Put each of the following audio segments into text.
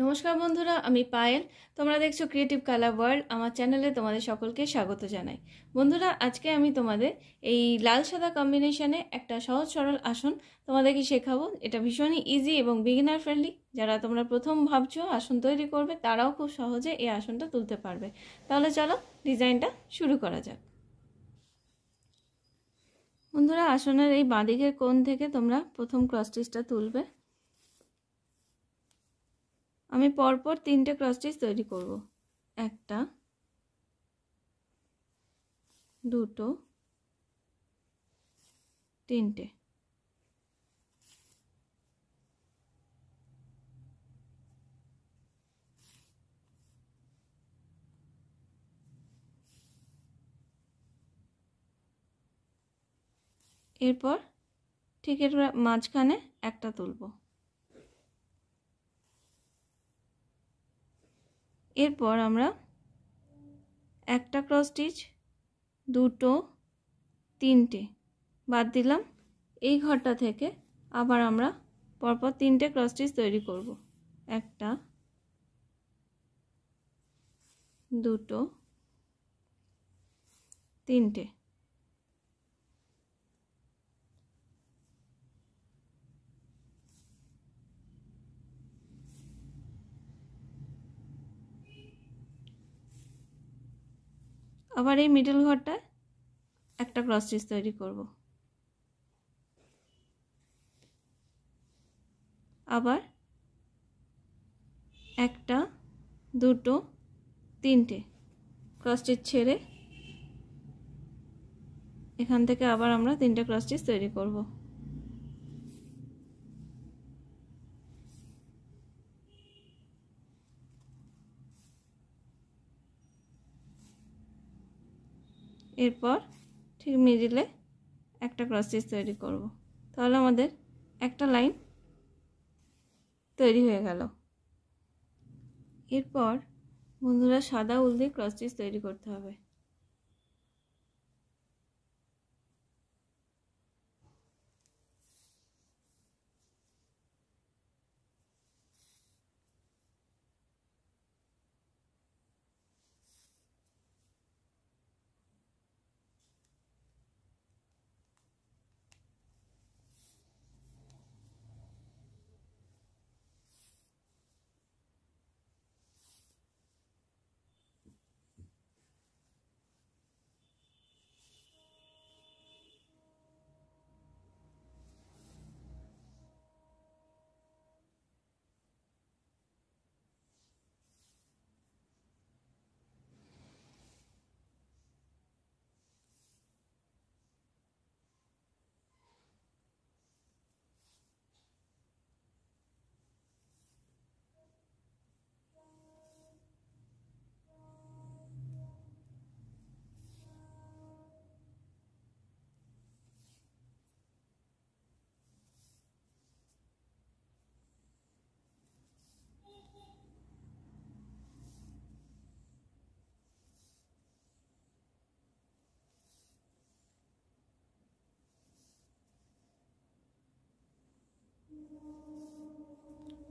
নমস্কার বন্ধুরা আমি পায়েল তোমরা দেখছো ক্রিয়েটিভ কালার ওয়ার্ল্ড আমার চ্যানেলে তোমাদের সকলকে স্বাগত জানাই বন্ধুরা আজকে আমি তোমাদের এই লাল সাদা কম্বিনেশনে একটা সহজ সরল আসন তোমাদেরকে শেখাবো এটা ভীষণই ইজি এবং বিগিনার ফ্রেন্ডলি যারা তোমরা প্রথম ভাবছো আসন তৈরি করবে তারাও খুব সহজে এই আসনটা তুলতে পারবে তাহলে চলো ডিজাইনটা শুরু করা যাক বন্ধুরা আসনের এই বাঁদিকের কোণ থেকে তোমরা প্রথম ক্রস স্টিচটা তুলবে আমি পরপর তিনটে ক্রস স্টিচ তৈরি করব একটা দুটো তিনটে এরপর ঠিক এর মাঝখানে একটা তুলবো এরপর আমরা একটা ক্রস স্টিচ দুটো তিনটে বাদ দিলাম এই ঘরটা থেকে আবার আমরা পরপর তিনটে ক্রস স্টিচ তৈরি করব একটা দুটো তিনটে আবার এই মিডল ঘরটায় একটা ক্রস স্টিচ তৈরি করব আবার একটা দুটো তিনটে ক্রস স্টিচ ছেড়ে এখান থেকে আবার আমরা তিনটে ক্রস স্টিচ তৈরি করবো এরপর ঠিক মিডিলে একটা ক্রস স্টিচ তৈরি করব তাহলে আমাদের একটা লাইন তৈরি হয়ে গেল এরপর বন্ধুরা সাদা উল দিয়ে ক্রস স্টিচ তৈরি করতে হবে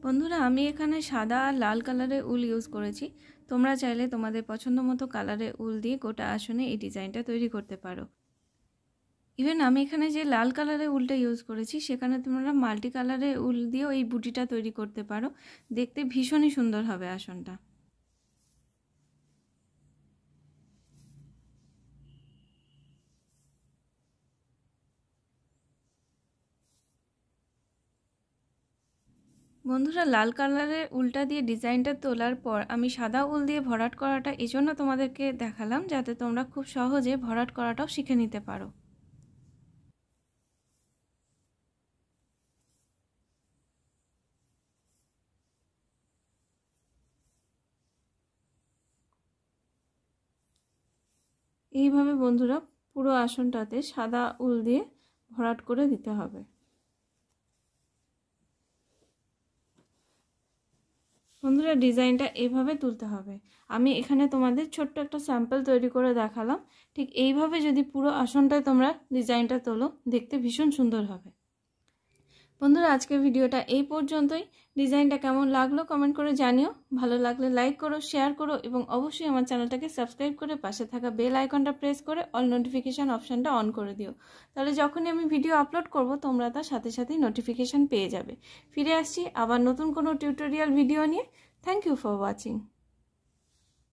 বন্ধুরা আমি এখানে সাদা আর লাল কালারের উল ইউজ করেছি তোমরা চাইলে তোমাদের পছন্দ মতো কালারের উল দিয়ে গোটা আসনে এই ডিজাইনটা তৈরি করতে পারো ইভেন আমি এখানে যে লাল কালারের উলটা ইউজ করেছি সেখানে তোমরা মাল্টি কালারের উল দিয়েও এই বুটিটা তৈরি করতে পারো দেখতে ভীষণই সুন্দর হবে আসনটা বন্ধুরা লাল কালারের উলটা দিয়ে ডিজাইনটা তোলার পর আমি সাদা উল দিয়ে ভরাট করাটা এই জন্য তোমাদেরকে দেখালাম যাতে তোমরা খুব সহজে ভরাট করাটাও শিখে নিতে পারো এইভাবে বন্ধুরা পুরো আসনটাতে সাদা উল দিয়ে ভরাট করে দিতে হবে বন্ধুরা ডিজাইনটা এভাবে তুলতে হবে আমি এখানে তোমাদের ছোট্ট একটা স্যাম্পল তৈরি করে দেখালাম ঠিক এইভাবে যদি পুরো আসনটায় তোমরা ডিজাইনটা তোলো দেখতে ভীষণ সুন্দর হবে বন্ধুরা আজকের ভিডিওটা এই পর্যন্তই ডিজাইনটা কেমন লাগলো কমেন্ট করে জানিও ভালো লাগলে লাইক করো শেয়ার করো এবং অবশ্যই আমার চ্যানেলটাকে সাবস্ক্রাইব করে পাশে থাকা বেল আইকনটা প্রেস করে অল নোটিফিকেশান অপশানটা অন করে দিও তাহলে যখনই আমি ভিডিও আপলোড করব তোমরা তার সাথে সাথেই নোটিফিকেশান পেয়ে যাবে ফিরে আসছি আবার নতুন কোনো টিউটোরিয়াল ভিডিও নিয়ে থ্যাংক ইউ ফর ওয়াচিং